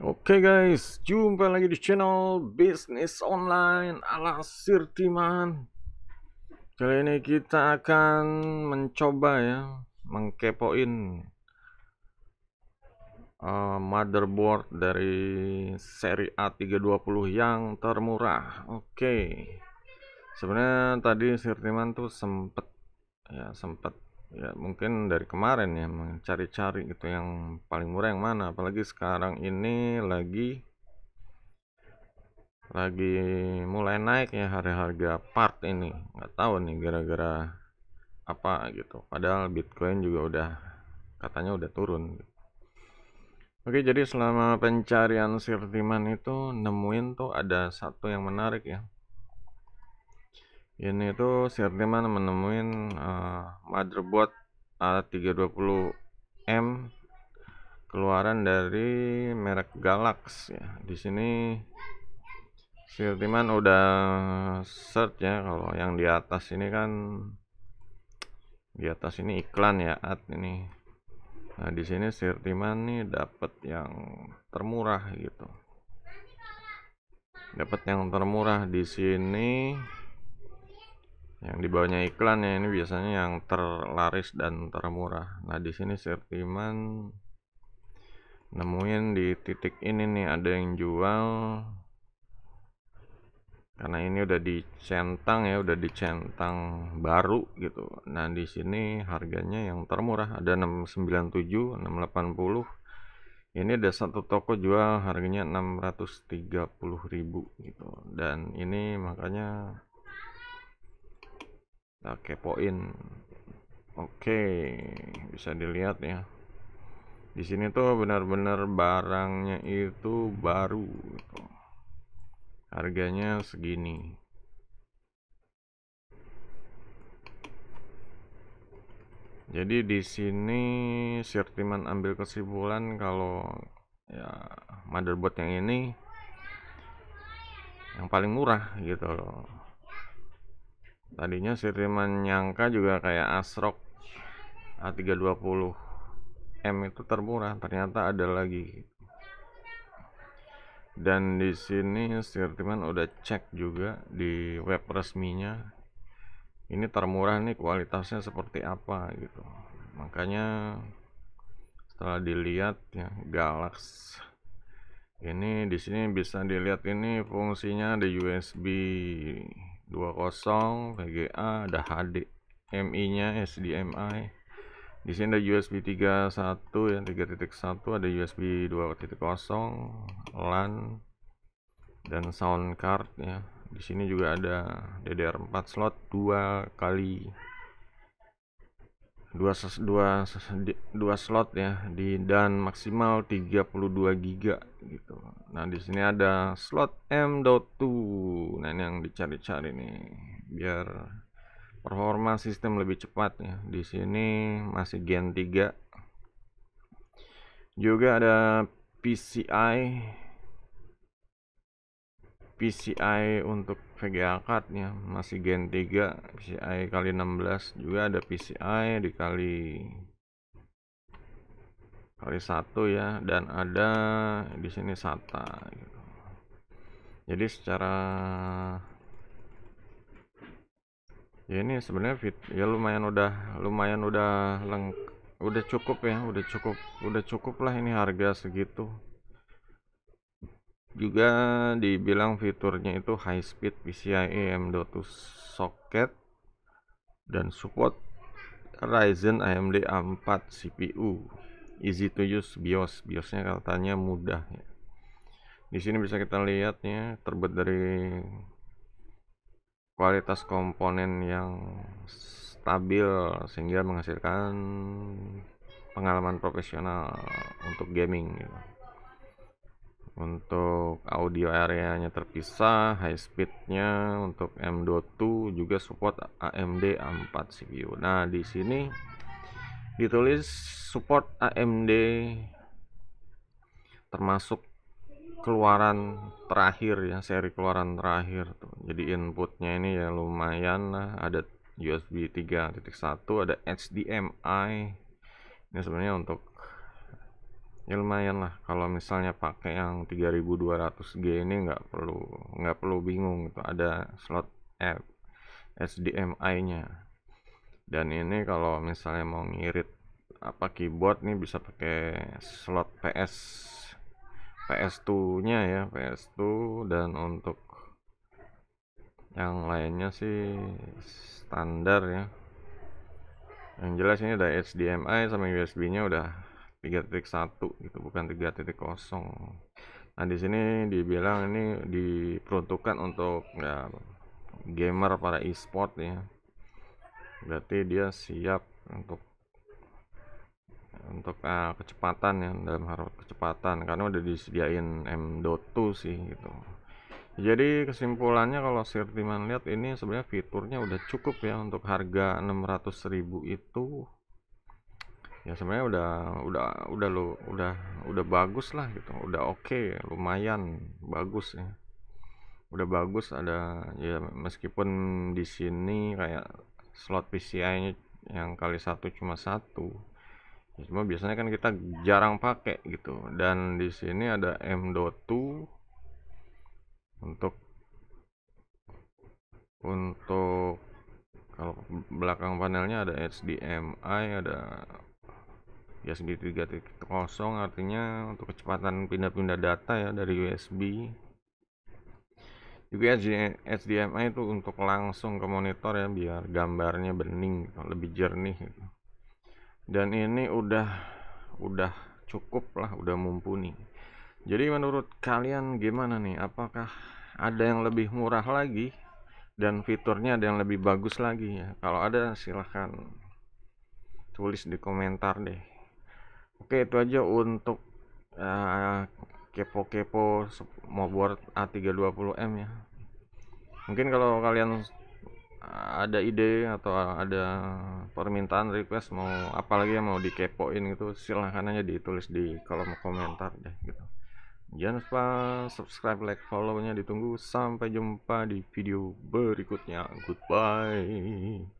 Oke okay guys, jumpa lagi di channel Bisnis Online ala Sirtiman. Kali ini kita akan mencoba ya, mengkepoin uh, motherboard dari seri A320 yang termurah. Oke. Okay. Sebenarnya tadi Sirtiman tuh sempet ya sempet ya mungkin dari kemarin ya mencari-cari gitu yang paling murah yang mana apalagi sekarang ini lagi lagi mulai naik ya harga-harga part ini nggak tahu nih gara-gara apa gitu padahal Bitcoin juga udah katanya udah turun Oke jadi selama pencarian sirtiman itu nemuin tuh ada satu yang menarik ya ini tuh Sirdiman menemuin uh, eh, motherboard A320M keluaran dari merek Galax ya. Di sini Sirtiman udah search ya kalau yang di atas ini kan di atas ini iklan ya at ini. Nah, di sini Sirtiman nih dapat yang termurah gitu. Dapat yang termurah di sini yang di bawahnya iklan ya ini biasanya yang terlaris dan termurah nah di sini Sertiman nemuin di titik ini nih ada yang jual karena ini udah dicentang ya udah dicentang baru gitu nah di sini harganya yang termurah ada 697 680 ini ada satu toko jual harganya 630.000 gitu dan ini makanya kita nah, kepoin oke bisa dilihat ya di sini tuh benar-benar barangnya itu baru harganya segini jadi di sini Sirtiman ambil kesimpulan kalau ya motherboard yang ini yang paling murah gitu loh tadinya Sri nyangka juga kayak Asrock A320M itu termurah ternyata ada lagi dan di sini Sirtiman udah cek juga di web resminya ini termurah nih kualitasnya seperti apa gitu makanya setelah dilihat ya Galax ini di sini bisa dilihat ini fungsinya ada USB 20 VGA ada HD MI nya SDMI di sini ada USB 31 yang 3.1 ada USB 2.0 LAN dan sound card ya di sini juga ada DDR4 slot 2 kali dua dua dua slot ya di dan maksimal 32 giga gitu. Nah, di sini ada slot M.2. Nah, ini yang dicari-cari nih biar performa sistem lebih cepat ya. Di sini masih Gen 3. Juga ada PCI PCI untuk VGA cardnya masih Gen 3 PCI kali 16 juga ada PCI dikali kali satu ya dan ada di sini SATA gitu. jadi secara ya ini sebenarnya fit ya lumayan udah lumayan udah leng udah cukup ya udah cukup udah cukup lah ini harga segitu juga dibilang fiturnya itu high speed PCIe M.2 socket dan support Ryzen AMD A4 CPU easy to use BIOS BIOSnya katanya mudah ya. di sini bisa kita lihat ya terbuat dari kualitas komponen yang stabil sehingga menghasilkan pengalaman profesional untuk gaming gitu untuk audio areanya terpisah high speednya untuk m M.2 juga support AMD A4 CPU nah di sini ditulis support AMD termasuk keluaran terakhir ya seri keluaran terakhir tuh jadi inputnya ini ya lumayan lah ada USB 3.1 ada HDMI ini sebenarnya untuk ya lumayan lah kalau misalnya pakai yang 3200G ini nggak perlu nggak perlu bingung itu ada slot F SDMI nya dan ini kalau misalnya mau ngirit apa keyboard nih bisa pakai slot PS PS2 nya ya PS2 dan untuk yang lainnya sih standar ya yang jelas ini ada HDMI sama USB nya udah 3.1 gitu bukan 3.0 nah di sini dibilang ini diperuntukkan untuk ya, gamer para e-sport ya berarti dia siap untuk untuk uh, kecepatan ya dalam hal kecepatan karena udah disediain M.2 sih gitu jadi kesimpulannya kalau Sirtiman lihat ini sebenarnya fiturnya udah cukup ya untuk harga 600.000 itu ya sebenarnya udah udah udah lo udah udah bagus lah gitu udah oke okay, lumayan bagus ya udah bagus ada ya meskipun di sini kayak slot PCI-nya yang kali satu cuma satu ya, cuma biasanya kan kita jarang pakai gitu dan di sini ada M.2 untuk untuk kalau belakang panelnya ada HDMI ada USB ya, 3.0 artinya untuk kecepatan pindah-pindah data ya dari USB juga HDMI itu untuk langsung ke monitor ya biar gambarnya bening lebih jernih gitu. dan ini udah udah cukup lah udah mumpuni jadi menurut kalian gimana nih apakah ada yang lebih murah lagi dan fiturnya ada yang lebih bagus lagi ya kalau ada silahkan tulis di komentar deh Oke itu aja untuk eh, kepo-kepo uh, buat A320M ya. Mungkin kalau kalian ada ide atau ada permintaan request mau apalagi yang mau dikepoin gitu silahkan aja ditulis di kolom komentar deh gitu. Jangan lupa subscribe, like, follow-nya ditunggu. Sampai jumpa di video berikutnya. Goodbye.